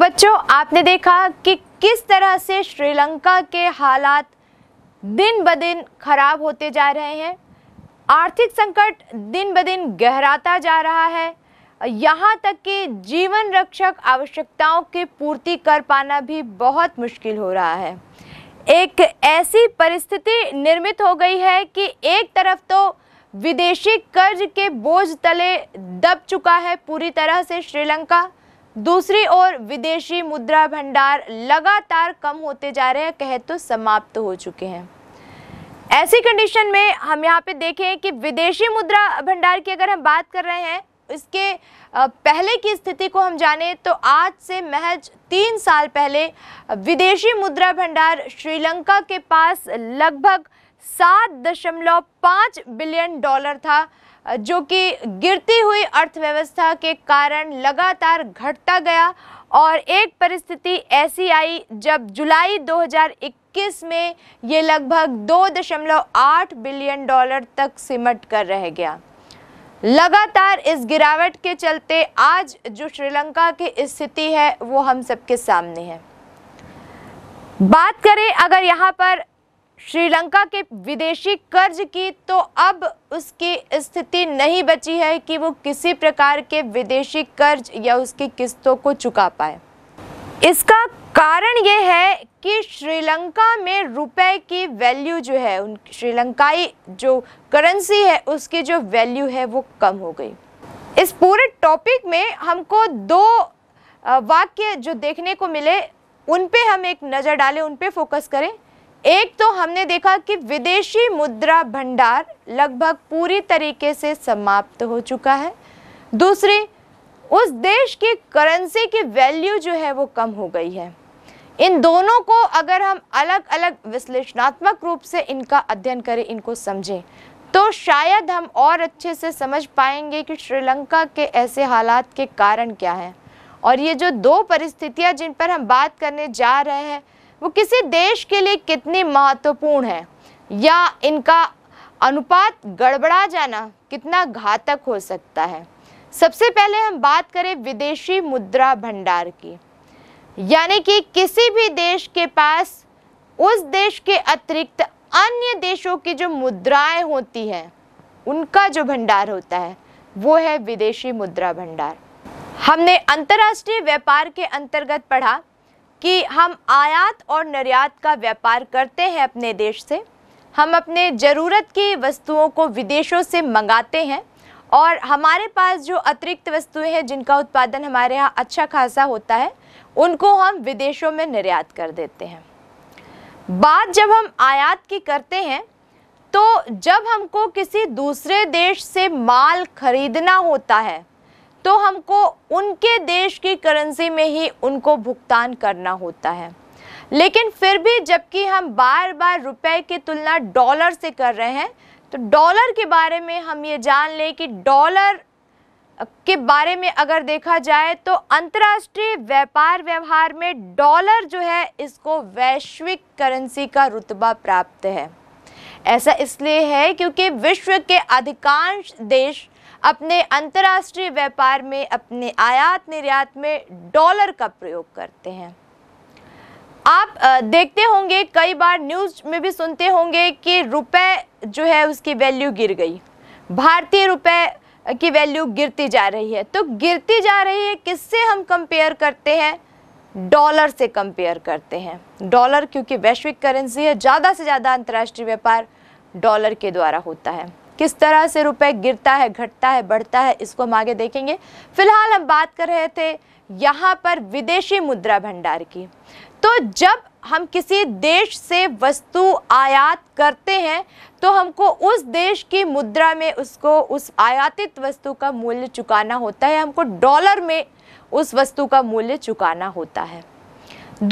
बच्चों आपने देखा कि किस तरह से श्रीलंका के हालात दिन ब दिन खराब होते जा रहे हैं आर्थिक संकट दिन ब दिन गहराता जा रहा है यहाँ तक कि जीवन रक्षक आवश्यकताओं की पूर्ति कर पाना भी बहुत मुश्किल हो रहा है एक ऐसी परिस्थिति निर्मित हो गई है कि एक तरफ तो विदेशी कर्ज के बोझ तले दब चुका है पूरी तरह से श्रीलंका दूसरी ओर विदेशी मुद्रा भंडार लगातार कम होते जा रहे हैं कहे तो समाप्त हो चुके हैं ऐसी कंडीशन में हम यहाँ पे देखें कि विदेशी मुद्रा भंडार की अगर हम बात कर रहे हैं इसके पहले की स्थिति को हम जाने तो आज से महज तीन साल पहले विदेशी मुद्रा भंडार श्रीलंका के पास लगभग सात दशमलव पाँच बिलियन डॉलर था जो कि गिरती हुई अर्थव्यवस्था के कारण लगातार घटता गया और एक परिस्थिति ऐसी आई जब जुलाई 2021 में ये लगभग 2.8 बिलियन डॉलर तक सिमट कर रह गया लगातार इस गिरावट के चलते आज जो श्रीलंका की स्थिति है वो हम सबके सामने है बात करें अगर यहाँ पर श्रीलंका के विदेशी कर्ज की तो अब उसकी स्थिति नहीं बची है कि वो किसी प्रकार के विदेशी कर्ज या उसकी किस्तों को चुका पाए इसका कारण ये है कि श्रीलंका में रुपए की वैल्यू जो है उन श्रीलंकाई जो करेंसी है उसकी जो वैल्यू है वो कम हो गई इस पूरे टॉपिक में हमको दो वाक्य जो देखने को मिले उन पे हम एक नज़र डालें उन पे फोकस करें एक तो हमने देखा कि विदेशी मुद्रा भंडार लगभग पूरी तरीके से समाप्त हो चुका है दूसरी उस देश की करेंसी की वैल्यू जो है वो कम हो गई है इन दोनों को अगर हम अलग अलग विश्लेषणात्मक रूप से इनका अध्ययन करें इनको समझें तो शायद हम और अच्छे से समझ पाएंगे कि श्रीलंका के ऐसे हालात के कारण क्या हैं और ये जो दो परिस्थितियां जिन पर हम बात करने जा रहे हैं वो किसी देश के लिए कितनी महत्वपूर्ण है या इनका अनुपात गड़बड़ा जाना कितना घातक हो सकता है सबसे पहले हम बात करें विदेशी मुद्रा भंडार की यानी कि किसी भी देश के पास उस देश के अतिरिक्त अन्य देशों की जो मुद्राएं होती हैं उनका जो भंडार होता है वो है विदेशी मुद्रा भंडार हमने अंतर्राष्ट्रीय व्यापार के अंतर्गत पढ़ा कि हम आयात और निर्यात का व्यापार करते हैं अपने देश से हम अपने ज़रूरत की वस्तुओं को विदेशों से मंगाते हैं और हमारे पास जो अतिरिक्त वस्तुएं हैं जिनका उत्पादन हमारे यहाँ अच्छा खासा होता है उनको हम विदेशों में निर्यात कर देते हैं बात जब हम आयात की करते हैं तो जब हमको किसी दूसरे देश से माल खरीदना होता है तो हमको उनके देश की करेंसी में ही उनको भुगतान करना होता है लेकिन फिर भी जबकि हम बार बार रुपए की तुलना डॉलर से कर रहे हैं तो डॉलर के बारे में हम ये जान लें कि डॉलर के बारे में अगर देखा जाए तो अंतर्राष्ट्रीय व्यापार व्यवहार में डॉलर जो है इसको वैश्विक करेंसी का रुतबा प्राप्त है ऐसा इसलिए है क्योंकि विश्व के अधिकांश देश अपने अंतर्राष्ट्रीय व्यापार में अपने आयात निर्यात में डॉलर का प्रयोग करते हैं आप देखते होंगे कई बार न्यूज में भी सुनते होंगे कि रुपए जो है उसकी वैल्यू गिर गई भारतीय रुपए की वैल्यू गिरती जा रही है तो गिरती जा रही है किससे हम कंपेयर करते हैं डॉलर से कंपेयर करते हैं डॉलर क्योंकि वैश्विक करेंसी है ज़्यादा से ज़्यादा अंतर्राष्ट्रीय व्यापार डॉलर के द्वारा होता है किस तरह से रुपए गिरता है घटता है बढ़ता है इसको हम आगे देखेंगे फिलहाल हम बात कर रहे थे यहाँ पर विदेशी मुद्रा भंडार की तो जब हम किसी देश से वस्तु आयात करते हैं तो हमको उस देश की मुद्रा में उसको उस आयातित वस्तु का मूल्य चुकाना होता है हमको डॉलर में उस वस्तु का मूल्य चुकाना होता है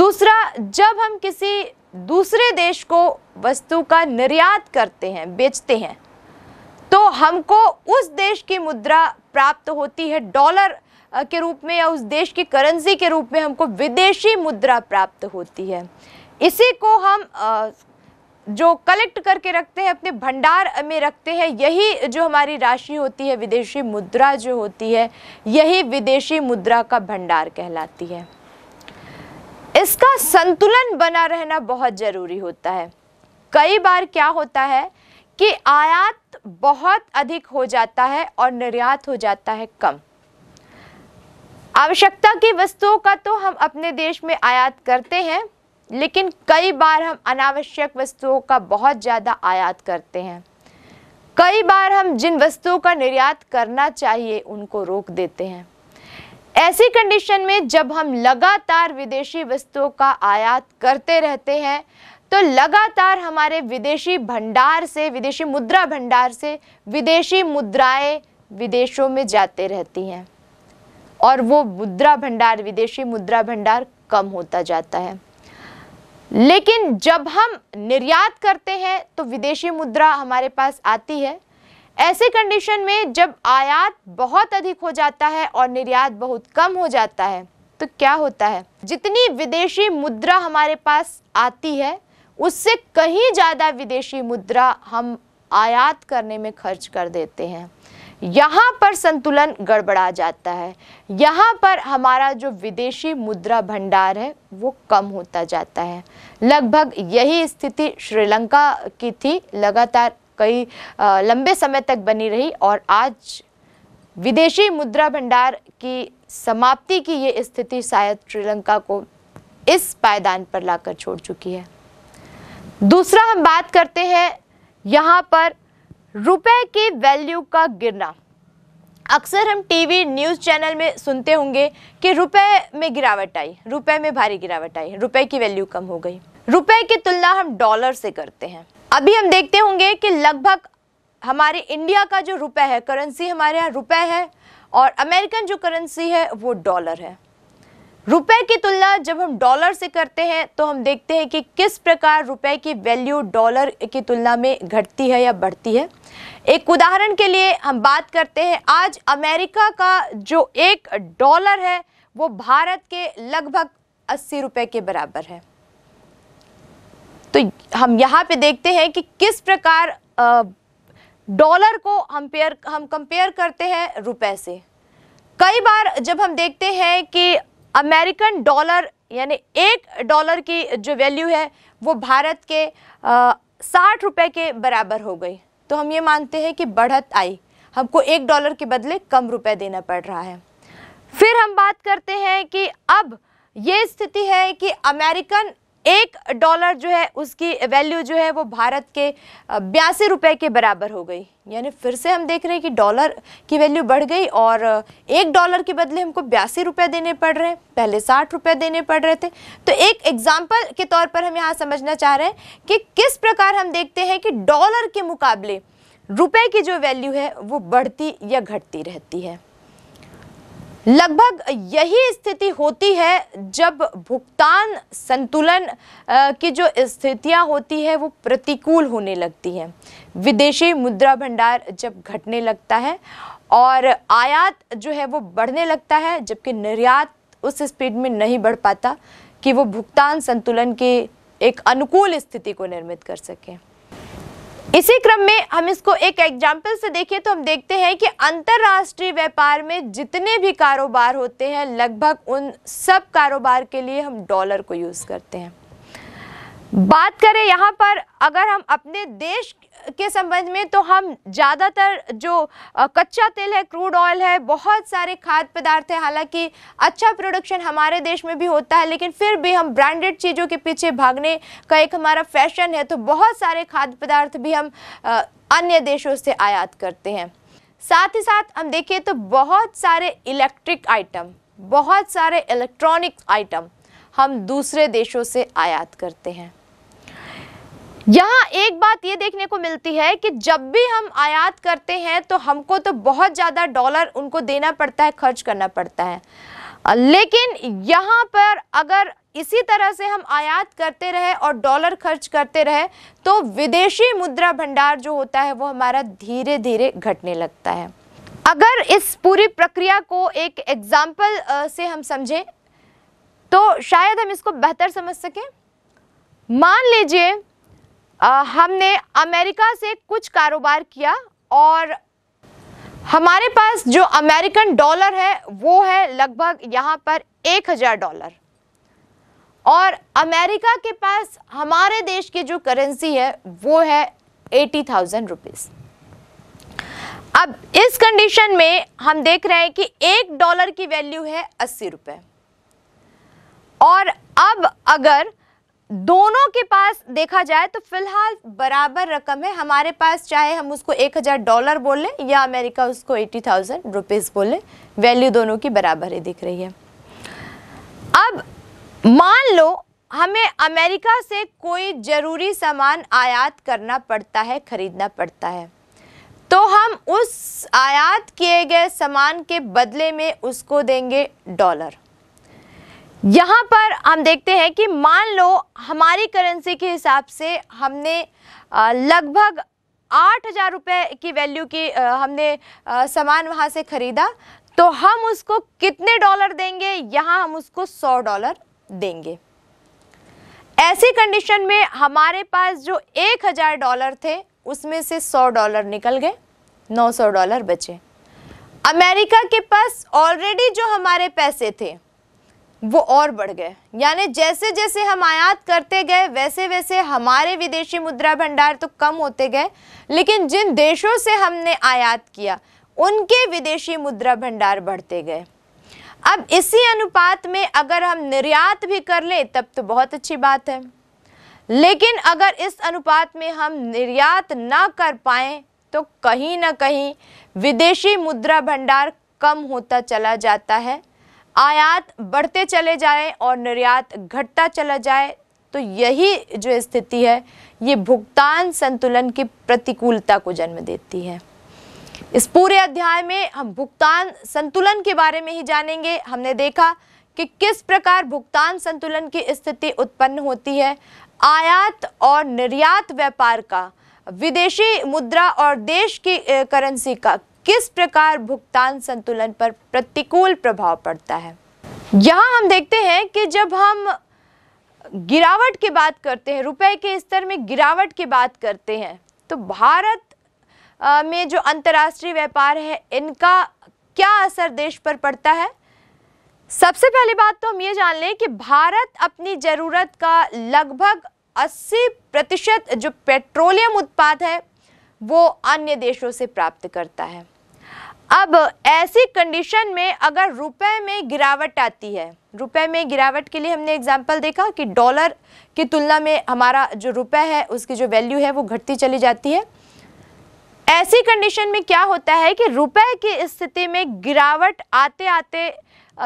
दूसरा जब हम किसी दूसरे देश को वस्तु का निर्यात करते हैं बेचते हैं तो हमको उस देश की मुद्रा प्राप्त होती है डॉलर के रूप में या उस देश की करेंसी के रूप में हमको विदेशी मुद्रा प्राप्त होती है इसी को हम जो कलेक्ट करके रखते हैं अपने भंडार में रखते हैं यही जो हमारी राशि होती है विदेशी मुद्रा जो होती है यही विदेशी मुद्रा का भंडार कहलाती है इसका संतुलन बना रहना बहुत ज़रूरी होता है कई बार क्या होता है कि आयात आयात बहुत अधिक हो जाता है और निर्यात हो जाता है कम आवश्यकता की वस्तुओं का तो हम अपने देश में आयात करते हैं लेकिन कई बार हम अनावश्यक वस्तुओं का बहुत ज़्यादा आयात करते हैं कई बार हम जिन वस्तुओं का निर्यात करना चाहिए उनको रोक देते हैं ऐसी कंडीशन में जब हम लगातार विदेशी वस्तुओं का आयात करते रहते हैं तो लगातार हमारे विदेशी भंडार से विदेशी मुद्रा भंडार से विदेशी मुद्राएं विदेशों में जाते रहती हैं और वो मुद्रा भंडार विदेशी मुद्रा भंडार कम होता जाता है लेकिन जब हम निर्यात करते हैं तो विदेशी मुद्रा हमारे पास आती है ऐसे कंडीशन में जब आयात बहुत अधिक हो जाता है और निर्यात बहुत कम हो जाता है तो क्या होता है जितनी विदेशी मुद्रा हमारे पास आती है उससे कहीं ज़्यादा विदेशी मुद्रा हम आयात करने में खर्च कर देते हैं यहाँ पर संतुलन गड़बड़ा जाता है यहाँ पर हमारा जो विदेशी मुद्रा भंडार है वो कम होता जाता है लगभग यही स्थिति श्रीलंका की थी लगातार कई लंबे समय तक बनी रही और आज विदेशी मुद्रा भंडार की समाप्ति की ये स्थिति शायद श्रीलंका को इस पायदान पर लाकर छोड़ चुकी है दूसरा हम बात करते हैं यहाँ पर रुपए की वैल्यू का गिरना अक्सर हम टीवी न्यूज़ चैनल में सुनते होंगे कि रुपए में गिरावट आई रुपए में भारी गिरावट आई रुपए की वैल्यू कम हो गई रुपए की तुलना हम डॉलर से करते हैं अभी हम देखते होंगे कि लगभग हमारे इंडिया का जो रुपए है करेंसी हमारे यहाँ रुपए है और अमेरिकन जो करेंसी है वो डॉलर है रुपए की तुलना जब हम डॉलर से करते हैं तो हम देखते हैं कि किस प्रकार रुपए की वैल्यू डॉलर की तुलना में घटती है या बढ़ती है एक उदाहरण के लिए हम बात करते हैं आज अमेरिका का जो एक डॉलर है वो भारत के लगभग अस्सी रुपये के बराबर है तो हम यहाँ पे देखते हैं कि किस प्रकार डॉलर को हम पेयर हम कंपेयर करते हैं रुपए से कई बार जब हम देखते हैं कि अमेरिकन डॉलर यानी एक डॉलर की जो वैल्यू है वो भारत के साठ रुपये के बराबर हो गई तो हम ये मानते हैं कि बढ़त आई हमको एक डॉलर के बदले कम रुपए देना पड़ रहा है फिर हम बात करते हैं कि अब ये स्थिति है कि अमेरिकन एक डॉलर जो है उसकी वैल्यू जो है वो भारत के बयासी रुपए के बराबर हो गई यानी फिर से हम देख रहे हैं कि डॉलर की वैल्यू बढ़ गई और एक डॉलर के बदले हमको बयासी रुपये देने पड़ रहे हैं पहले साठ रुपये देने पड़ रहे थे तो एक एग्ज़ाम्पल के तौर पर हम यहाँ समझना चाह रहे हैं कि किस प्रकार हम देखते हैं कि डॉलर के मुकाबले रुपये की जो वैल्यू है वो बढ़ती या घटती रहती है लगभग यही स्थिति होती है जब भुगतान संतुलन की जो स्थितियां होती है वो प्रतिकूल होने लगती हैं विदेशी मुद्रा भंडार जब घटने लगता है और आयात जो है वो बढ़ने लगता है जबकि निर्यात उस स्पीड में नहीं बढ़ पाता कि वो भुगतान संतुलन की एक अनुकूल स्थिति को निर्मित कर सकें इसी क्रम में हम इसको एक एग्जाम्पल से देखें तो हम देखते हैं कि अंतर्राष्ट्रीय व्यापार में जितने भी कारोबार होते हैं लगभग उन सब कारोबार के लिए हम डॉलर को यूज़ करते हैं बात करें यहाँ पर अगर हम अपने देश के संबंध में तो हम ज़्यादातर जो कच्चा तेल है क्रूड ऑयल है बहुत सारे खाद्य पदार्थ है हालांकि अच्छा प्रोडक्शन हमारे देश में भी होता है लेकिन फिर भी हम ब्रांडेड चीज़ों के पीछे भागने का एक हमारा फैशन है तो बहुत सारे खाद्य पदार्थ भी हम अन्य देशों से आयात करते हैं साथ ही साथ हम देखें तो बहुत सारे इलेक्ट्रिक आइटम बहुत सारे इलेक्ट्रॉनिक आइटम हम दूसरे देशों से आयात करते हैं यहाँ एक बात ये देखने को मिलती है कि जब भी हम आयात करते हैं तो हमको तो बहुत ज़्यादा डॉलर उनको देना पड़ता है खर्च करना पड़ता है लेकिन यहाँ पर अगर इसी तरह से हम आयात करते रहे और डॉलर खर्च करते रहे तो विदेशी मुद्रा भंडार जो होता है वो हमारा धीरे धीरे घटने लगता है अगर इस पूरी प्रक्रिया को एक एग्ज़ाम्पल से हम समझें तो शायद हम इसको बेहतर समझ सकें मान लीजिए आ, हमने अमेरिका से कुछ कारोबार किया और हमारे पास जो अमेरिकन डॉलर है वो है लगभग यहाँ पर एक हज़ार डॉलर और अमेरिका के पास हमारे देश की जो करेंसी है वो है एटी थाउजेंड रुपीज़ अब इस कंडीशन में हम देख रहे हैं कि एक डॉलर की वैल्यू है अस्सी रुपये और अब अगर दोनों के पास देखा जाए तो फिलहाल बराबर रकम है हमारे पास चाहे हम उसको एक हज़ार डॉलर बोलें या अमेरिका उसको एटी थाउजेंड रुपीज़ बोलें वैल्यू दोनों की बराबर ही दिख रही है अब मान लो हमें अमेरिका से कोई ज़रूरी सामान आयात करना पड़ता है ख़रीदना पड़ता है तो हम उस आयात किए गए सामान के बदले में उसको देंगे डॉलर यहाँ पर हम देखते हैं कि मान लो हमारी करेंसी के हिसाब से हमने लगभग आठ हज़ार रुपये की वैल्यू की हमने सामान वहाँ से ख़रीदा तो हम उसको कितने डॉलर देंगे यहाँ हम उसको सौ डॉलर देंगे ऐसी कंडीशन में हमारे पास जो एक हज़ार डॉलर थे उसमें से सौ डॉलर निकल गए नौ सौ डॉलर बचे अमेरिका के पास ऑलरेडी जो हमारे पैसे थे वो और बढ़ गए यानी जैसे जैसे हम आयात करते गए वैसे वैसे हमारे विदेशी मुद्रा भंडार तो कम होते गए लेकिन जिन देशों से हमने आयात किया उनके विदेशी मुद्रा भंडार बढ़ते गए अब इसी अनुपात में अगर हम निर्यात भी कर लें तब तो बहुत अच्छी बात है लेकिन अगर इस अनुपात में हम निर्यात ना कर पाए तो कहीं ना कहीं विदेशी मुद्रा भंडार कम होता चला जाता है आयात बढ़ते चले जाए और निर्यात घटता चला जाए तो यही जो स्थिति है ये भुगतान संतुलन की प्रतिकूलता को जन्म देती है इस पूरे अध्याय में हम भुगतान संतुलन के बारे में ही जानेंगे हमने देखा कि किस प्रकार भुगतान संतुलन की स्थिति उत्पन्न होती है आयात और निर्यात व्यापार का विदेशी मुद्रा और देश की करेंसी का किस प्रकार भुगतान संतुलन पर प्रतिकूल प्रभाव पड़ता है यहाँ हम देखते हैं कि जब हम गिरावट की बात करते हैं रुपए के स्तर में गिरावट की बात करते हैं तो भारत में जो अंतर्राष्ट्रीय व्यापार है इनका क्या असर देश पर पड़ता है सबसे पहली बात तो हम ये जान लें कि भारत अपनी ज़रूरत का लगभग 80 प्रतिशत जो पेट्रोलियम उत्पाद है वो अन्य देशों से प्राप्त करता है अब ऐसी कंडीशन में अगर रुपए में गिरावट आती है रुपए में गिरावट के लिए हमने एग्जांपल देखा कि डॉलर की तुलना में हमारा जो रुपए है उसकी जो वैल्यू है वो घटती चली जाती है ऐसी कंडीशन में क्या होता है कि रुपए की स्थिति में गिरावट आते आते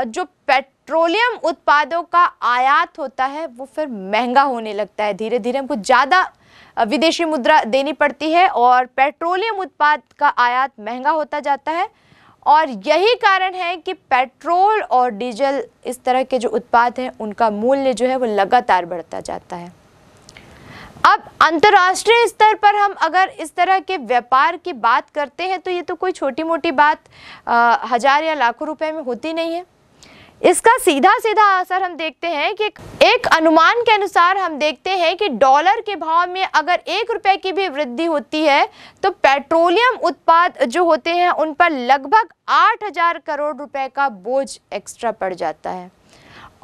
जो पेट्रोलियम उत्पादों का आयात होता है वो फिर महंगा होने लगता है धीरे धीरे हमको ज़्यादा विदेशी मुद्रा देनी पड़ती है और पेट्रोलियम उत्पाद का आयात महंगा होता जाता है और यही कारण है कि पेट्रोल और डीजल इस तरह के जो उत्पाद हैं उनका मूल्य जो है वो लगातार बढ़ता जाता है अब अंतर्राष्ट्रीय स्तर पर हम अगर इस तरह के व्यापार की बात करते हैं तो ये तो कोई छोटी मोटी बात आ, हज़ार या लाखों रुपए में होती नहीं है इसका सीधा सीधा असर हम देखते हैं कि एक अनुमान के अनुसार हम देखते हैं कि डॉलर के भाव में अगर एक रुपए की भी वृद्धि होती है तो पेट्रोलियम उत्पाद जो होते हैं उन पर लगभग आठ हजार करोड़ रुपए का बोझ एक्स्ट्रा पड़ जाता है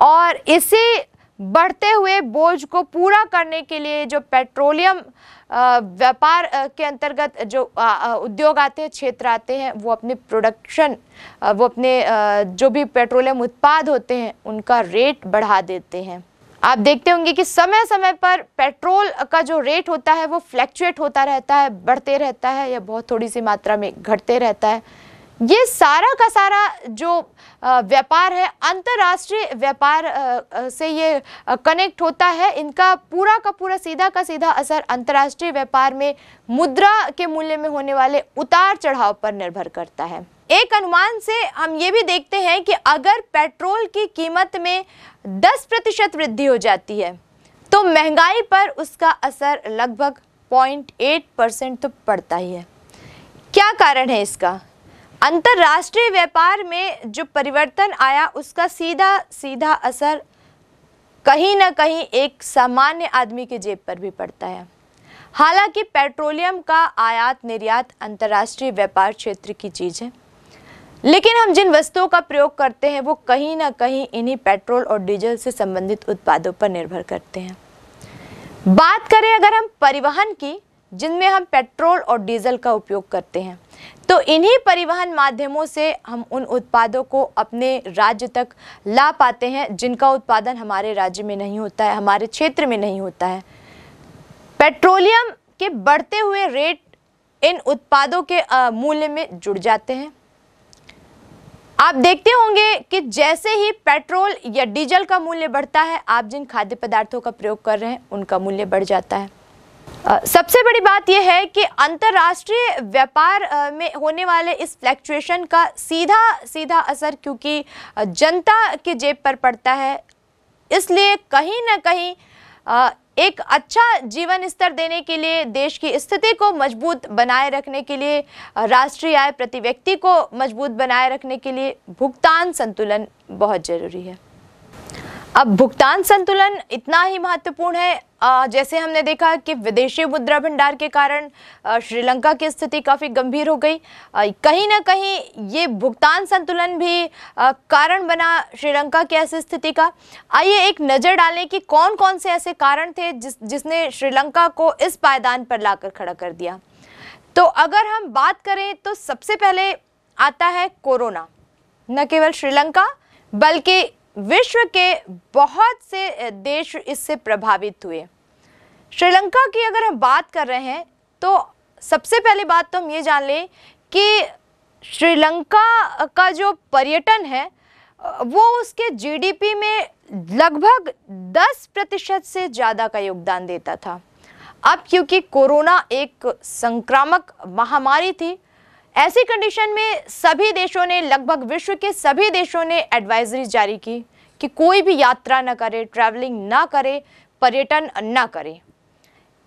और इसी बढ़ते हुए बोझ को पूरा करने के लिए जो पेट्रोलियम व्यापार के अंतर्गत जो उद्योग आते हैं क्षेत्र आते हैं वो अपने प्रोडक्शन वो अपने जो भी पेट्रोलियम उत्पाद होते हैं उनका रेट बढ़ा देते हैं आप देखते होंगे कि समय समय पर पेट्रोल का जो रेट होता है वो फ्लैक्चुएट होता रहता है बढ़ते रहता है या बहुत थोड़ी सी मात्रा में घटते रहता है ये सारा का सारा जो व्यापार है अंतर्राष्ट्रीय व्यापार से ये कनेक्ट होता है इनका पूरा का पूरा सीधा का सीधा असर अंतर्राष्ट्रीय व्यापार में मुद्रा के मूल्य में होने वाले उतार चढ़ाव पर निर्भर करता है एक अनुमान से हम ये भी देखते हैं कि अगर पेट्रोल की कीमत में 10 प्रतिशत वृद्धि हो जाती है तो महंगाई पर उसका असर लगभग पॉइंट परसेंट तो पड़ता ही है क्या कारण है इसका अंतर्राष्ट्रीय व्यापार में जो परिवर्तन आया उसका सीधा सीधा असर कहीं ना कहीं एक सामान्य आदमी के जेब पर भी पड़ता है हालांकि पेट्रोलियम का आयात निर्यात अंतर्राष्ट्रीय व्यापार क्षेत्र की चीज़ है लेकिन हम जिन वस्तुओं का प्रयोग करते हैं वो कहीं ना कहीं इन्हीं पेट्रोल और डीजल से संबंधित उत्पादों पर निर्भर करते हैं बात करें अगर हम परिवहन की जिनमें हम पेट्रोल और डीजल का उपयोग करते हैं तो इन्हीं परिवहन माध्यमों से हम उन उत्पादों को अपने राज्य तक ला पाते हैं जिनका उत्पादन हमारे राज्य में नहीं होता है हमारे क्षेत्र में नहीं होता है पेट्रोलियम के बढ़ते हुए रेट इन उत्पादों के मूल्य में जुड़ जाते हैं आप देखते होंगे कि जैसे ही पेट्रोल या डीजल का मूल्य बढ़ता है आप जिन खाद्य पदार्थों का प्रयोग कर रहे हैं उनका मूल्य बढ़ जाता है सबसे बड़ी बात यह है कि अंतर्राष्ट्रीय व्यापार में होने वाले इस फ्लैक्चुएशन का सीधा सीधा असर क्योंकि जनता के जेब पर पड़ता है इसलिए कहीं ना कहीं एक अच्छा जीवन स्तर देने के लिए देश की स्थिति को मजबूत बनाए रखने के लिए राष्ट्रीय आय प्रति व्यक्ति को मजबूत बनाए रखने के लिए भुगतान संतुलन बहुत ज़रूरी है अब भुगतान संतुलन इतना ही महत्वपूर्ण है जैसे हमने देखा कि विदेशी मुद्रा भंडार के कारण श्रीलंका की स्थिति काफ़ी गंभीर हो गई कहीं ना कहीं ये भुगतान संतुलन भी कारण बना श्रीलंका की ऐसी स्थिति का आइए एक नज़र डालें कि कौन कौन से ऐसे कारण थे जिस जिसने श्रीलंका को इस पायदान पर लाकर खड़ा कर दिया तो अगर हम बात करें तो सबसे पहले आता है कोरोना न केवल श्रीलंका बल्कि विश्व के बहुत से देश इससे प्रभावित हुए श्रीलंका की अगर हम बात कर रहे हैं तो सबसे पहली बात तो हम ये जान लें कि श्रीलंका का जो पर्यटन है वो उसके जीडीपी में लगभग 10 प्रतिशत से ज़्यादा का योगदान देता था अब क्योंकि कोरोना एक संक्रामक महामारी थी ऐसी कंडीशन में सभी देशों ने लगभग विश्व के सभी देशों ने एडवाइजरी जारी की कि कोई भी यात्रा ना करे ट्रैवलिंग ना करे पर्यटन ना करे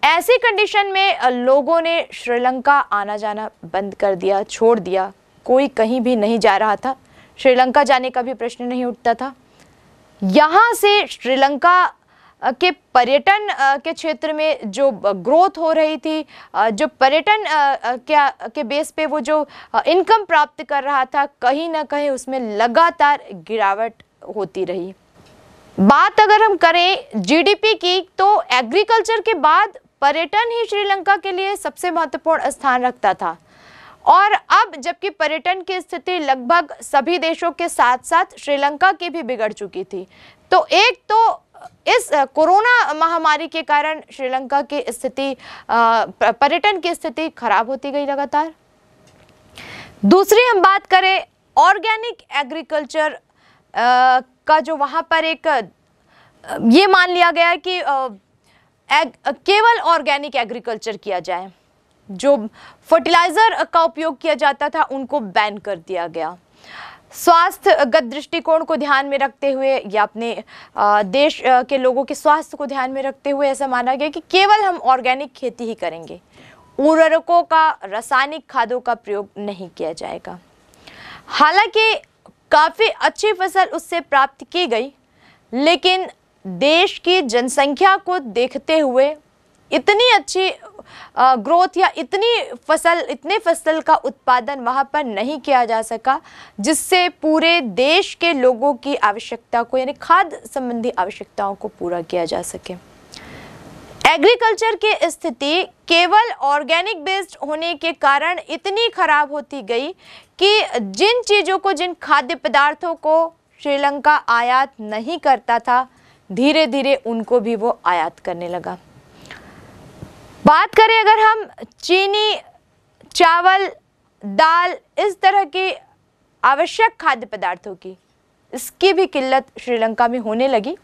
ऐसी कंडीशन में लोगों ने श्रीलंका आना जाना बंद कर दिया छोड़ दिया कोई कहीं भी नहीं जा रहा था श्रीलंका जाने का भी प्रश्न नहीं उठता था यहाँ से श्रीलंका के पर्यटन के क्षेत्र में जो ग्रोथ हो रही थी जो पर्यटन क्या के बेस पे वो जो इनकम प्राप्त कर रहा था कहीं ना कहीं उसमें लगातार गिरावट होती रही बात अगर हम करें जीडीपी की तो एग्रीकल्चर के बाद पर्यटन ही श्रीलंका के लिए सबसे महत्वपूर्ण स्थान रखता था और अब जबकि पर्यटन की स्थिति लगभग सभी देशों के साथ साथ श्रीलंका की भी बिगड़ चुकी थी तो एक तो इस कोरोना महामारी के कारण श्रीलंका की स्थिति पर्यटन की स्थिति खराब होती गई लगातार दूसरी हम बात करें ऑर्गेनिक एग्रीकल्चर का जो वहाँ पर एक ये मान लिया गया कि केवल ऑर्गेनिक एग्रीकल्चर किया जाए जो फर्टिलाइज़र का उपयोग किया जाता था उनको बैन कर दिया गया स्वास्थ्यगत दृष्टिकोण को ध्यान में रखते हुए या अपने देश के लोगों के स्वास्थ्य को ध्यान में रखते हुए ऐसा माना गया कि केवल हम ऑर्गेनिक खेती ही करेंगे उर्वरकों का रासायनिक खादों का प्रयोग नहीं किया जाएगा हालांकि काफ़ी अच्छी फसल उससे प्राप्त की गई लेकिन देश की जनसंख्या को देखते हुए इतनी अच्छी ग्रोथ या इतनी फसल इतने फसल का उत्पादन वहाँ पर नहीं किया जा सका जिससे पूरे देश के लोगों की आवश्यकता को यानी खाद्य संबंधी आवश्यकताओं को पूरा किया जा सके एग्रीकल्चर की स्थिति केवल ऑर्गेनिक बेस्ड होने के कारण इतनी खराब होती गई कि जिन चीज़ों को जिन खाद्य पदार्थों को श्रीलंका आयात नहीं करता था धीरे धीरे उनको भी वो आयात करने लगा बात करें अगर हम चीनी चावल दाल इस तरह के आवश्यक खाद्य पदार्थों की इसकी भी किल्लत श्रीलंका में होने लगी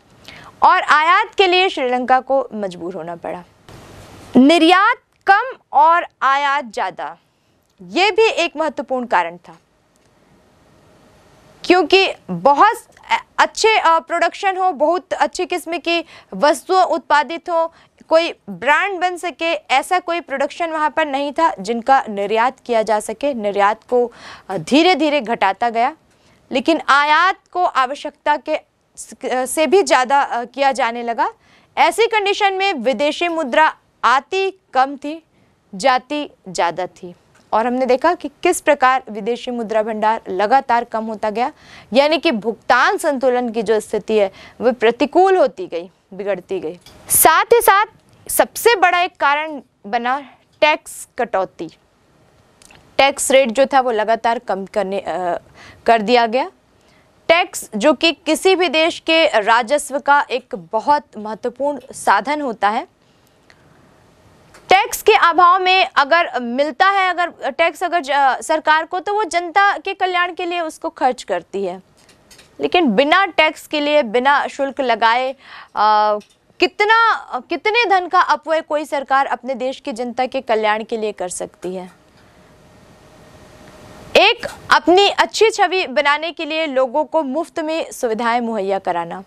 और आयात के लिए श्रीलंका को मजबूर होना पड़ा निर्यात कम और आयात ज़्यादा ये भी एक महत्वपूर्ण कारण था क्योंकि बहुत अच्छे प्रोडक्शन हो बहुत अच्छी किस्म की वस्तुएं उत्पादित हो कोई ब्रांड बन सके ऐसा कोई प्रोडक्शन वहाँ पर नहीं था जिनका निर्यात किया जा सके निर्यात को धीरे धीरे घटाता गया लेकिन आयात को आवश्यकता के से भी ज़्यादा किया जाने लगा ऐसी कंडीशन में विदेशी मुद्रा आती कम थी जाती ज़्यादा थी और हमने देखा कि किस प्रकार विदेशी मुद्रा भंडार लगातार कम होता गया यानी कि भुगतान संतुलन की जो स्थिति है वह प्रतिकूल होती गई बिगड़ती गई साथ ही साथ सबसे बड़ा एक कारण बना टैक्स कटौती टैक्स रेट जो था वो लगातार कम करने आ, कर दिया गया टैक्स जो कि किसी भी देश के राजस्व का एक बहुत महत्वपूर्ण साधन होता है टैक्स के अभाव में अगर मिलता है अगर टैक्स अगर सरकार को तो वो जनता के कल्याण के लिए उसको खर्च करती है लेकिन बिना टैक्स के लिए बिना शुल्क लगाए आ, कितना कितने धन का अपव्यय कोई सरकार अपने देश की जनता के कल्याण के लिए कर सकती है एक अपनी अच्छी छवि बनाने के लिए लोगों को मुफ्त में सुविधाएं मुहैया कराना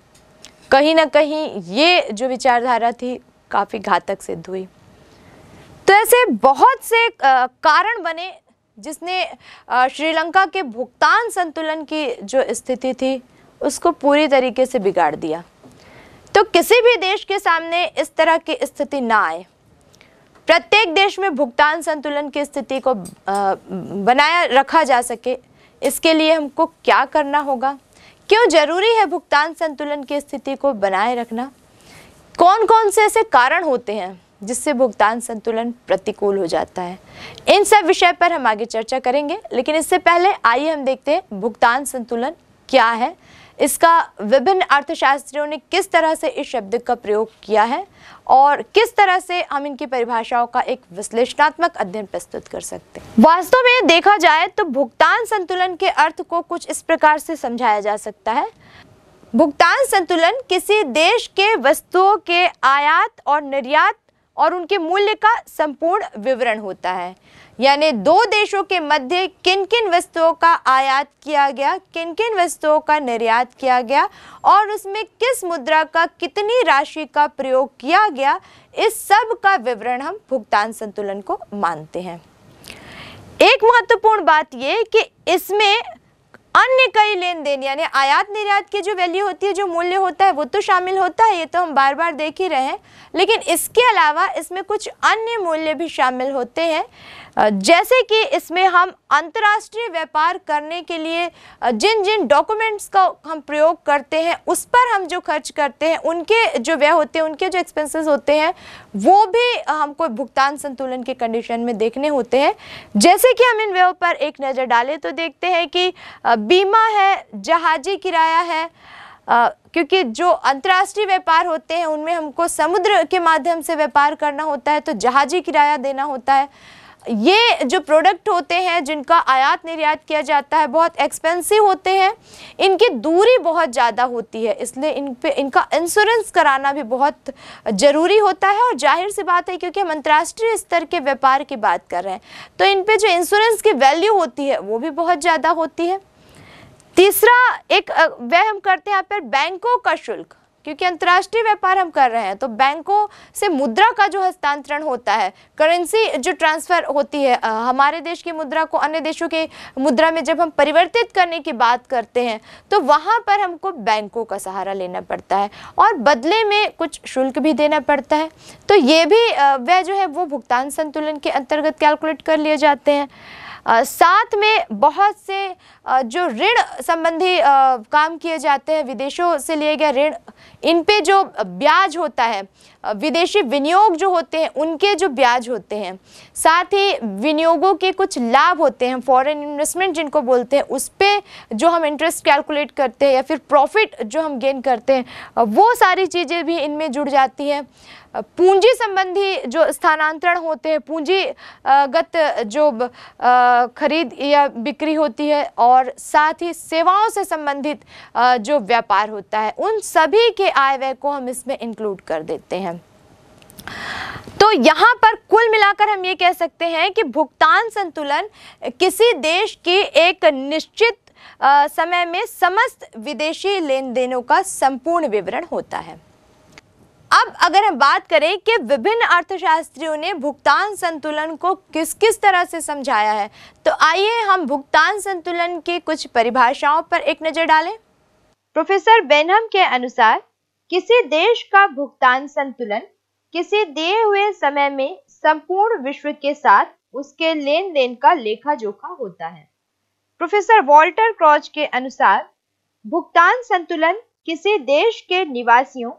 कहीं ना कहीं ये जो विचारधारा थी काफ़ी घातक सिद्ध हुई तो ऐसे बहुत से कारण बने जिसने श्रीलंका के भुगतान संतुलन की जो स्थिति थी उसको पूरी तरीके से बिगाड़ दिया तो किसी भी देश के सामने इस तरह की स्थिति ना आए प्रत्येक देश में भुगतान संतुलन की स्थिति को बनाया रखा जा सके इसके लिए हमको क्या करना होगा क्यों जरूरी है भुगतान संतुलन की स्थिति को बनाए रखना कौन कौन से ऐसे कारण होते हैं जिससे भुगतान संतुलन प्रतिकूल हो जाता है इन सब विषय पर हम आगे चर्चा करेंगे लेकिन इससे पहले आइए हम देखते हैं भुगतान संतुलन क्या है इसका विभिन्न अर्थशास्त्रियों ने किस तरह से इस शब्द का प्रयोग किया है और किस तरह से हम इनकी परिभाषाओं का एक विश्लेषणात्मक अध्ययन प्रस्तुत कर सकते हैं वास्तव में देखा जाए तो भुगतान संतुलन के अर्थ को कुछ इस प्रकार से समझाया जा सकता है भुगतान संतुलन किसी देश के वस्तुओं के आयात और निर्यात और उनके मूल्य का संपूर्ण विवरण होता है यानी दो देशों के मध्य किन किन वस्तुओं का आयात किया गया किन किन वस्तुओं का निर्यात किया गया और उसमें किस मुद्रा का कितनी राशि का प्रयोग किया गया इस सब का विवरण हम भुगतान संतुलन को मानते हैं एक महत्वपूर्ण बात ये कि इसमें अन्य कई लेन देन यानी आयात निर्यात की जो वैल्यू होती है जो मूल्य होता है वो तो शामिल होता है ये तो हम बार बार देख ही रहे हैं लेकिन इसके अलावा इसमें कुछ अन्य मूल्य भी शामिल होते हैं जैसे कि इसमें हम अंतर्राष्ट्रीय व्यापार करने के लिए जिन जिन डॉक्यूमेंट्स का हम प्रयोग करते हैं उस पर हम जो खर्च करते हैं उनके जो व्यय होते हैं उनके जो एक्सपेंसेस होते हैं वो भी हमको भुगतान संतुलन के कंडीशन में देखने होते हैं जैसे कि हम इन व्ययों पर एक नज़र डालें तो देखते हैं कि बीमा है जहाजी किराया है आ, क्योंकि जो अंतर्राष्ट्रीय व्यापार होते हैं उनमें हमको समुद्र के माध्यम से व्यापार करना होता है तो जहाजी किराया देना होता है ये जो प्रोडक्ट होते हैं जिनका आयात निर्यात किया जाता है बहुत एक्सपेंसिव होते हैं इनकी दूरी बहुत ज़्यादा होती है इसलिए इन पे इनका इंश्योरेंस कराना भी बहुत ज़रूरी होता है और जाहिर सी बात है क्योंकि हम अंतर्राष्ट्रीय स्तर के व्यापार की बात कर रहे हैं तो इन पर जो इंश्योरेंस की वैल्यू होती है वो भी बहुत ज़्यादा होती है तीसरा एक वह हम करते हैं यहाँ पर बैंकों का शुल्क क्योंकि अंतर्राष्ट्रीय व्यापार हम कर रहे हैं तो बैंकों से मुद्रा का जो हस्तांतरण होता है करेंसी जो ट्रांसफ़र होती है हमारे देश की मुद्रा को अन्य देशों के मुद्रा में जब हम परिवर्तित करने की बात करते हैं तो वहाँ पर हमको बैंकों का सहारा लेना पड़ता है और बदले में कुछ शुल्क भी देना पड़ता है तो ये भी वह जो है वो भुगतान संतुलन के अंतर्गत कैलकुलेट कर लिए जाते हैं साथ में बहुत से जो ऋण संबंधी काम किए जाते हैं विदेशों से लिए गए ऋण इन पे जो ब्याज होता है विदेशी विनियोग जो होते हैं उनके जो ब्याज होते हैं साथ ही विनियोगों के कुछ लाभ होते हैं फॉरेन इन्वेस्टमेंट जिनको बोलते हैं उस पर जो हम इंटरेस्ट कैलकुलेट करते हैं या फिर प्रॉफिट जो हम गेन करते हैं वो सारी चीज़ें भी इनमें जुड़ जाती हैं पूंजी संबंधी जो स्थानांतरण होते हैं पूंजीगत जो खरीद या बिक्री होती है और साथ ही सेवाओं से संबंधित जो व्यापार होता है उन सभी के आय व्यय को हम इसमें इंक्लूड कर देते हैं तो यहाँ पर कुल मिलाकर हम ये कह सकते हैं कि भुगतान संतुलन किसी देश की एक निश्चित समय में समस्त विदेशी लेन देनों का संपूर्ण विवरण होता है अब अगर हम बात करें कि विभिन्न अर्थशास्त्रियों ने भुगतान संतुलन को किस किस तरह से समझाया है तो आइए हम भुगतान संतुलन की कुछ परिभाषाओं पर एक नज़र डालें प्रोफेसर बेनम के अनुसार किसी देश का भुगतान संतुलन किसी दिए हुए समय में संपूर्ण विश्व के साथ उसके लेन देन का लेखा जोखा होता है प्रोफेसर वॉल्टर क्रॉच के अनुसार भुगतान संतुलन किसी देश के निवासियों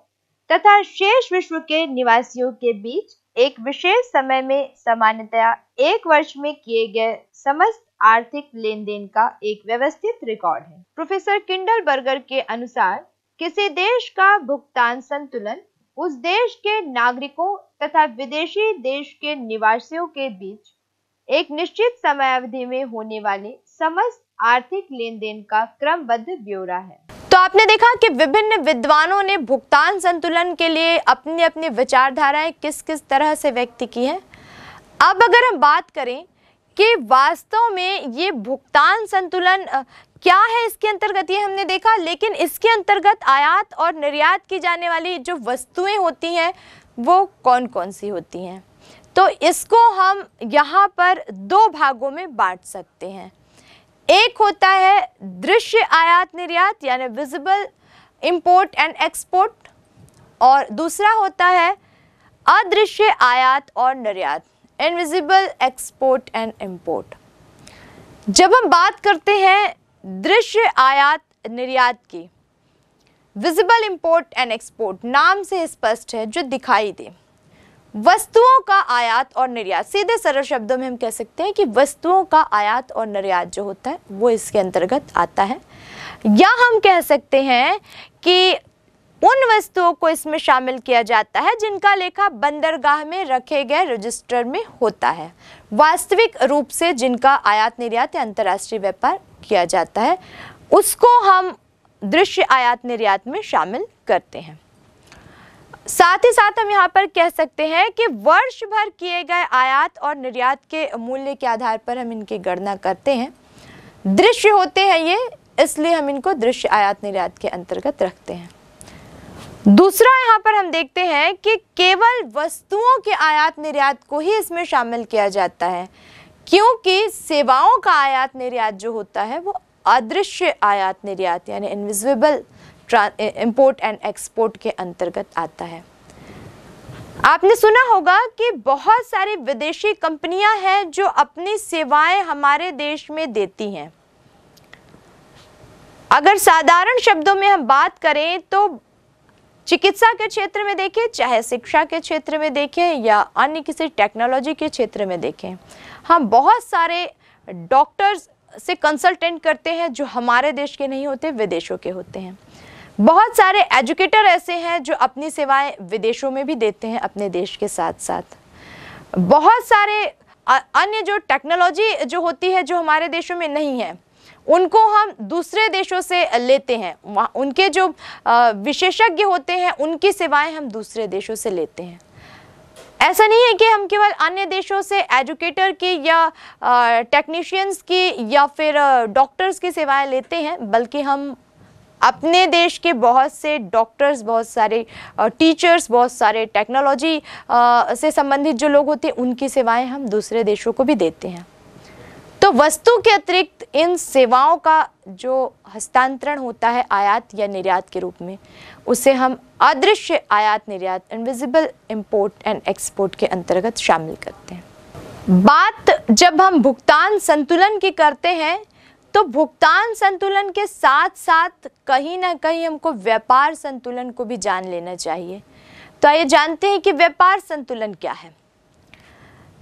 तथा शेष विश्व के निवासियों के बीच एक विशेष समय में सामान्यतया एक वर्ष में किए गए समस्त आर्थिक लेन देन का एक व्यवस्थित रिकॉर्ड है प्रोफेसर किंडल बर्गर के अनुसार किसी देश का भुगतान संतुलन उस देश के नागरिकों तथा विदेशी देश के निवासियों के बीच एक निश्चित समय अवधि में होने वाले समस्त आर्थिक लेन देन का क्रमबद्ध ब्यौरा है तो आपने देखा कि विभिन्न विद्वानों ने भुगतान संतुलन के लिए अपनी अपनी विचारधाराएं किस किस तरह से व्यक्त की हैं अब अगर हम बात करें कि वास्तव में ये भुगतान संतुलन क्या है इसके अंतर्गत ये हमने देखा लेकिन इसके अंतर्गत आयात और निर्यात की जाने वाली जो वस्तुएं होती हैं वो कौन कौन सी होती हैं तो इसको हम यहाँ पर दो भागों में बांट सकते हैं एक होता है दृश्य आयात निर्यात यानी विजिबल इम्पोर्ट एंड एक्सपोर्ट और दूसरा होता है अदृश्य आयात और निर्यात इनविजिबल एक्सपोर्ट एंड इम्पोर्ट जब हम बात करते हैं दृश्य आयात निर्यात की विजिबल इम्पोर्ट एंड एक्सपोर्ट नाम से स्पष्ट है जो दिखाई दे वस्तुओं का आयात और निर्यात सीधे सरल शब्दों में हम कह सकते हैं कि वस्तुओं का आयात और निर्यात जो होता है वो इसके अंतर्गत आता है या हम कह सकते हैं कि उन वस्तुओं को इसमें शामिल किया जाता है जिनका लेखा बंदरगाह में रखे गए रजिस्टर में होता है वास्तविक रूप से जिनका आयात निर्यात या अंतर्राष्ट्रीय व्यापार किया जाता है उसको हम दृश्य आयात निर्यात में शामिल करते हैं साथ ही साथ हम यहाँ पर कह सकते हैं कि वर्ष भर किए गए आयात और निर्यात के मूल्य के आधार पर हम इनकी गणना करते हैं दृश्य होते हैं ये इसलिए हम इनको दृश्य आयात निर्यात के अंतर्गत रखते हैं दूसरा यहाँ पर हम देखते हैं कि केवल वस्तुओं के आयात निर्यात को ही इसमें शामिल किया जाता है क्योंकि सेवाओं का आयात निर्यात जो होता है वो अदृश्य आयात निर्यात यानी इनविजिबल इम्पोर्ट एंड एक्सपोर्ट के अंतर्गत आता है आपने सुना होगा कि बहुत सारी विदेशी कंपनियां हैं जो अपनी सेवाएं हमारे देश में देती हैं अगर साधारण शब्दों में हम बात करें तो चिकित्सा के क्षेत्र में देखें चाहे शिक्षा के क्षेत्र में देखें या अन्य किसी टेक्नोलॉजी के क्षेत्र में देखें हम बहुत सारे डॉक्टर्स से कंसल्टेंट करते हैं जो हमारे देश के नहीं होते विदेशों के होते हैं बहुत सारे एजुकेटर ऐसे हैं जो अपनी सेवाएं विदेशों में भी देते हैं अपने देश के साथ साथ बहुत सारे अन्य जो टेक्नोलॉजी जो होती है जो हमारे देशों में नहीं है उनको हम दूसरे देशों से लेते हैं वहाँ उनके जो विशेषज्ञ होते हैं उनकी सेवाएं हम दूसरे देशों से लेते हैं ऐसा नहीं है कि हम केवल अन्य देशों से एजुकेटर की या टेक्नीशियंस की या फिर डॉक्टर्स की सेवाएं लेते हैं बल्कि हम अपने देश के बहुत से डॉक्टर्स बहुत सारे टीचर्स बहुत सारे टेक्नोलॉजी से संबंधित जो लोग होते हैं उनकी सेवाएं हम दूसरे देशों को भी देते हैं तो वस्तु के अतिरिक्त इन सेवाओं का जो हस्तांतरण होता है आयात या निर्यात के रूप में उसे हम अदृश्य आयात निर्यात इनविजिबल इम्पोर्ट एंड एक्सपोर्ट के अंतर्गत शामिल करते हैं बात जब हम भुगतान संतुलन की करते हैं तो भुगतान संतुलन के साथ साथ कहीं ना कहीं हमको व्यापार संतुलन को भी जान लेना चाहिए तो आइए जानते हैं कि व्यापार संतुलन क्या है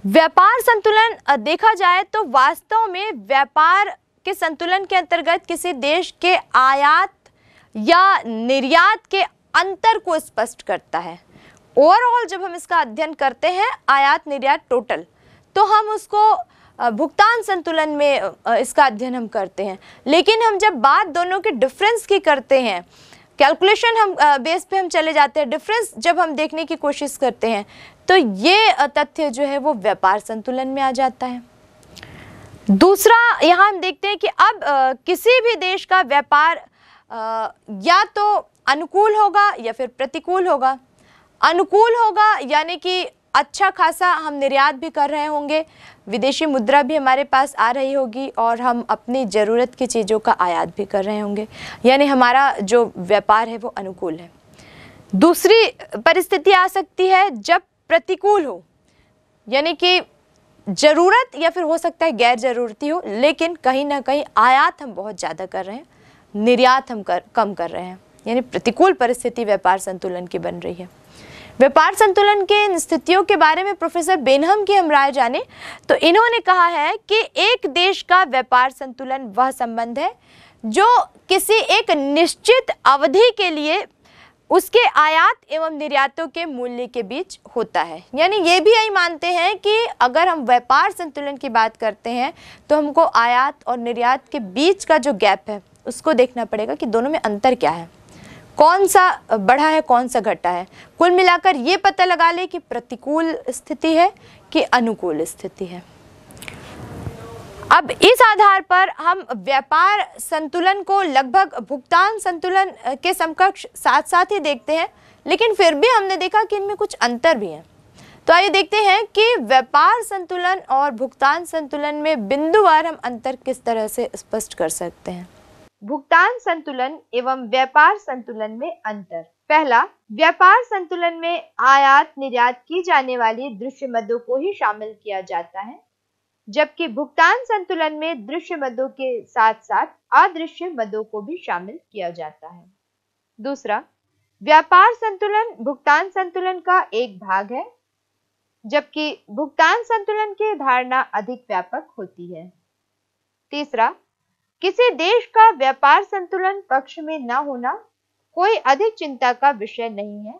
व्यापार संतुलन देखा जाए तो वास्तव में व्यापार के संतुलन के अंतर्गत किसी देश के आयात या निर्यात के अंतर को स्पष्ट करता है ओवरऑल जब हम इसका अध्ययन करते हैं आयात निर्यात टोटल तो हम उसको भुगतान संतुलन में इसका अध्ययन हम करते हैं लेकिन हम जब बात दोनों के डिफरेंस की करते हैं कैलकुलेशन हम बेस पे हम चले जाते हैं डिफरेंस जब हम देखने की कोशिश करते हैं तो ये तथ्य जो है वो व्यापार संतुलन में आ जाता है दूसरा यहाँ हम देखते हैं कि अब किसी भी देश का व्यापार या तो अनुकूल होगा या फिर प्रतिकूल होगा अनुकूल होगा यानी कि अच्छा खासा हम निर्यात भी कर रहे होंगे विदेशी मुद्रा भी हमारे पास आ रही होगी और हम अपनी ज़रूरत की चीज़ों का आयात भी कर रहे होंगे यानी हमारा जो व्यापार है वो अनुकूल है दूसरी परिस्थिति आ सकती है जब प्रतिकूल हो यानी कि ज़रूरत या फिर हो सकता है गैर ज़रूरती हो लेकिन कहीं ना कहीं आयात हम बहुत ज़्यादा कर रहे हैं निर्यात हम कर कम कर रहे हैं यानी प्रतिकूल परिस्थिति व्यापार संतुलन की बन रही है व्यापार संतुलन के स्थितियों के बारे में प्रोफेसर बेनहम की हम राय जाने तो इन्होंने कहा है कि एक देश का व्यापार संतुलन वह संबंध है जो किसी एक निश्चित अवधि के लिए उसके आयात एवं निर्यातों के मूल्य के बीच होता है यानी ये भी यही मानते हैं कि अगर हम व्यापार संतुलन की बात करते हैं तो हमको आयात और निर्यात के बीच का जो गैप है उसको देखना पड़ेगा कि दोनों में अंतर क्या है कौन सा बढ़ा है कौन सा घटा है कुल मिलाकर ये पता लगा ले कि प्रतिकूल स्थिति है कि अनुकूल स्थिति है अब इस आधार पर हम व्यापार संतुलन को लगभग भुगतान संतुलन के समकक्ष साथ साथ ही देखते हैं लेकिन फिर भी हमने देखा कि इनमें कुछ अंतर भी हैं तो आइए देखते हैं कि व्यापार संतुलन और भुगतान संतुलन में बिंदुवार हम अंतर किस तरह से स्पष्ट कर सकते हैं भुगतान संतुलन एवं व्यापार संतुलन में अंतर पहला व्यापार संतुलन में आयात निर्यात की जाने वाली दृश्य मदों को ही शामिल किया जाता है जबकि भुगतान संतुलन में दृश्य मदों के साथ साथ अदृश्य मदों को भी शामिल किया जाता है दूसरा व्यापार संतुलन भुगतान संतुलन का एक भाग है जबकि भुगतान संतुलन की धारणा अधिक व्यापक होती है तीसरा किसी देश का व्यापार संतुलन पक्ष में न होना कोई अधिक चिंता का विषय नहीं है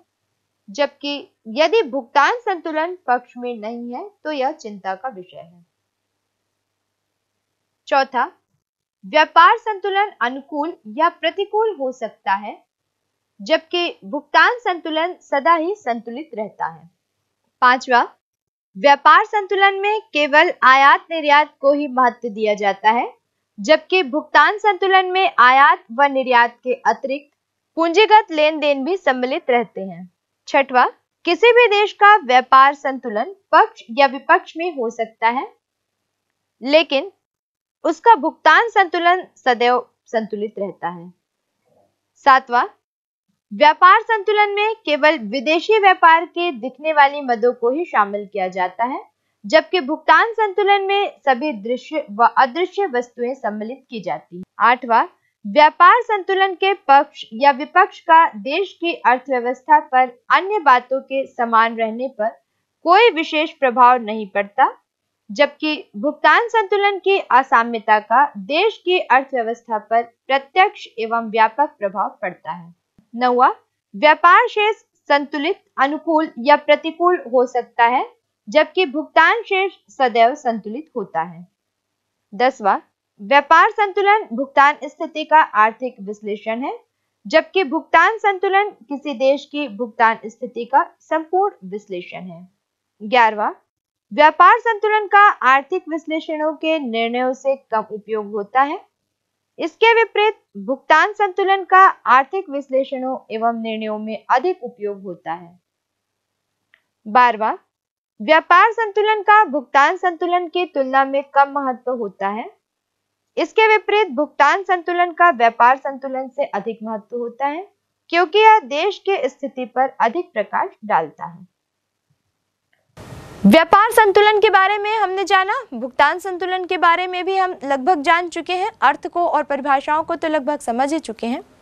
जबकि यदि भुगतान संतुलन पक्ष में नहीं है तो यह चिंता का विषय है चौथा व्यापार संतुलन अनुकूल या प्रतिकूल हो सकता है जबकि भुगतान संतुलन सदा ही संतुलित रहता है पांचवा व्यापार संतुलन में केवल आयात निर्यात को ही महत्व दिया जाता है जबकि भुगतान संतुलन में आयात व निर्यात के अतिरिक्त पूंजीगत लेन देन भी सम्मिलित रहते हैं छठवा किसी भी देश का व्यापार संतुलन पक्ष या विपक्ष में हो सकता है लेकिन उसका भुगतान संतुलन सदैव संतुलित रहता है सातवा व्यापार संतुलन में केवल विदेशी व्यापार के दिखने वाली मदों को ही शामिल किया जाता है जबकि भुगतान संतुलन में सभी दृश्य व अदृश्य वस्तुएं सम्मिलित की जाती हैं। आठवां व्यापार संतुलन के पक्ष या विपक्ष का देश की अर्थव्यवस्था पर अन्य बातों के समान रहने पर कोई विशेष प्रभाव नहीं पड़ता जबकि भुगतान संतुलन की असाम्यता का देश की अर्थव्यवस्था पर प्रत्यक्ष एवं व्यापक प्रभाव पड़ता है नौवा व्यापार शेष संतुलित अनुकूल या प्रतिकूल हो सकता है जबकि भुगतान शेष सदैव संतुलित होता है दसवा व्यापार संतुलन भुगतान स्थिति का आर्थिक विश्लेषण है जबकि भुगतान संतुलन किसी देश की भुगतान स्थिति का संपूर्ण विश्लेषण है ग्यारहवा व्यापार संतुलन का आर्थिक विश्लेषणों के निर्णयों से कम उपयोग होता है इसके विपरीत भुगतान संतुलन का आर्थिक विश्लेषणों एवं निर्णयों में अधिक उपयोग होता है बारवा व्यापार संतुलन का भुगतान संतुलन की तुलना में कम महत्व होता है इसके विपरीत भुगतान संतुलन का व्यापार संतुलन से अधिक महत्व होता है क्योंकि यह देश की स्थिति पर अधिक प्रकाश डालता है व्यापार संतुलन के बारे में हमने जाना भुगतान संतुलन के बारे में भी हम लगभग जान चुके हैं अर्थ को और परिभाषाओं को तो लगभग समझ ही चुके हैं